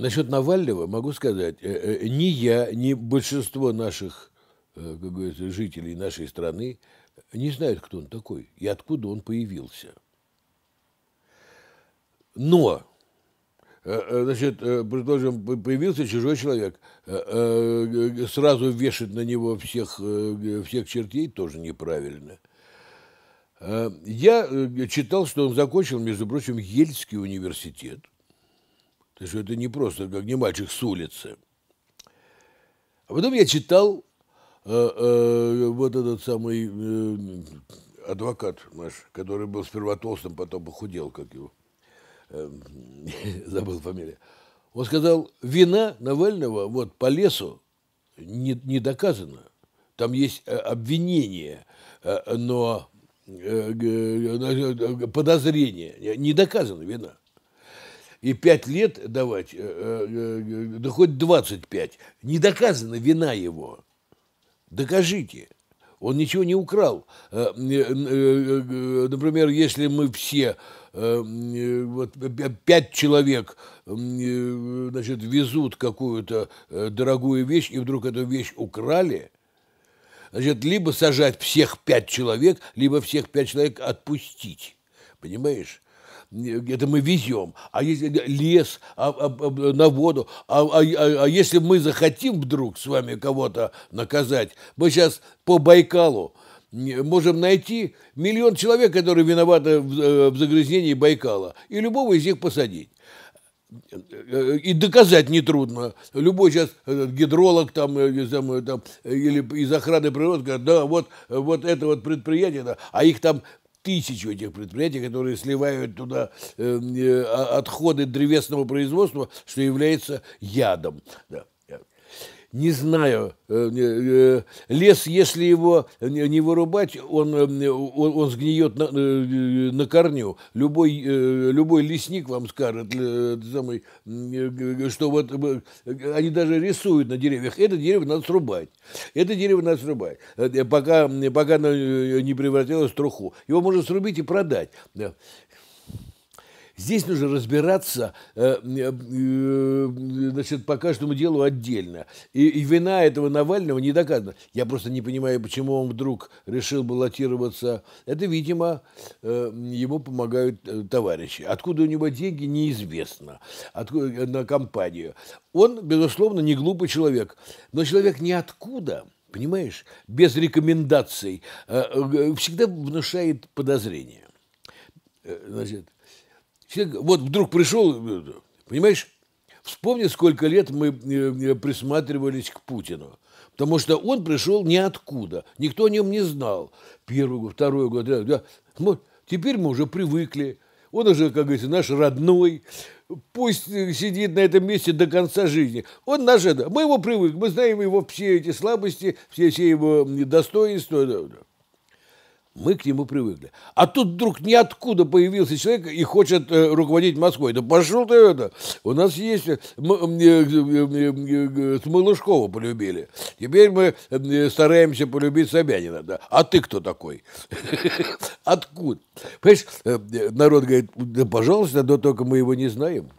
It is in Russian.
Насчет Навального могу сказать, э, э, ни я, ни большинство наших э, как говорится, жителей нашей страны не знают, кто он такой и откуда он появился. Но, значит, предположим, появился чужой человек, сразу вешать на него всех, всех чертей тоже неправильно. Я читал, что он закончил, между прочим, Ельский университет. То есть это не просто как не мальчик с улицы. А потом я читал э, э, вот этот самый э, адвокат наш, который был сперва толстым, потом похудел, как его. Э, забыл фамилию. Он сказал, вина Навального вот по лесу не, не доказана. Там есть э, обвинение, э, но э, подозрение. Не доказана вина и 5 лет давать, э, э, э, да хоть 25. Не доказана вина его. Докажите. Он ничего не украл. Например, если мы все, вот пять человек, значит, везут какую-то дорогую вещь, и вдруг эту вещь украли, значит, либо сажать всех пять человек, либо всех пять человек отпустить. Понимаешь? это мы везем, а если лес а, а, на воду, а, а, а, а если мы захотим вдруг с вами кого-то наказать, мы сейчас по Байкалу можем найти миллион человек, которые виноваты в, э, в загрязнении Байкала, и любого из них посадить э, э, и доказать нетрудно. Любой сейчас гидролог там, там или из охраны природы говорит, да, вот, вот это вот предприятие, да, а их там тысячу этих предприятий, которые сливают туда э, э отходы древесного производства, что является ядом. Да не знаю, э, э, лес, если его не вырубать, он, э, он, он сгниет на, на корню. Любой, любой лесник вам скажет, что вот они даже рисуют на деревьях, это дерево надо срубать, это дерево надо срубать, пока, пока оно не превратилось в труху. Его можно срубить и продать. Здесь нужно разбираться э, э, э, значит, по каждому делу отдельно. И, и вина этого Навального не доказана. Я просто не понимаю, почему он вдруг решил баллотироваться. Это, видимо, ему помогают товарищи. Откуда у него деньги, неизвестно. Откуда, на компанию. Он, безусловно, не глупый человек. Но человек ниоткуда понимаешь, без рекомендаций, всегда внушает подозрения. Значит, Человек, вот вдруг пришел, понимаешь, вспомни, сколько лет мы э, э, присматривались к Путину. Потому что он пришел ниоткуда. Никто о нем не знал. Первый год, второй год. Да. Теперь мы уже привыкли. Он уже, как говорится, наш родной. Пусть э, сидит на этом месте до конца жизни. Он наш Мы его привык. Мы знаем его все эти слабости, все, все его достоинства. Да, да. Мы к нему привыкли. А тут вдруг ниоткуда появился человек и хочет э, руководить Москвой. Да пошел ты это. У нас есть... Э, мы, э, э, э, э полюбили. Теперь мы стараемся полюбить Собянина. Да? А ты кто такой? Откуда? Понимаешь, народ говорит, да пожалуйста, но только мы его не знаем.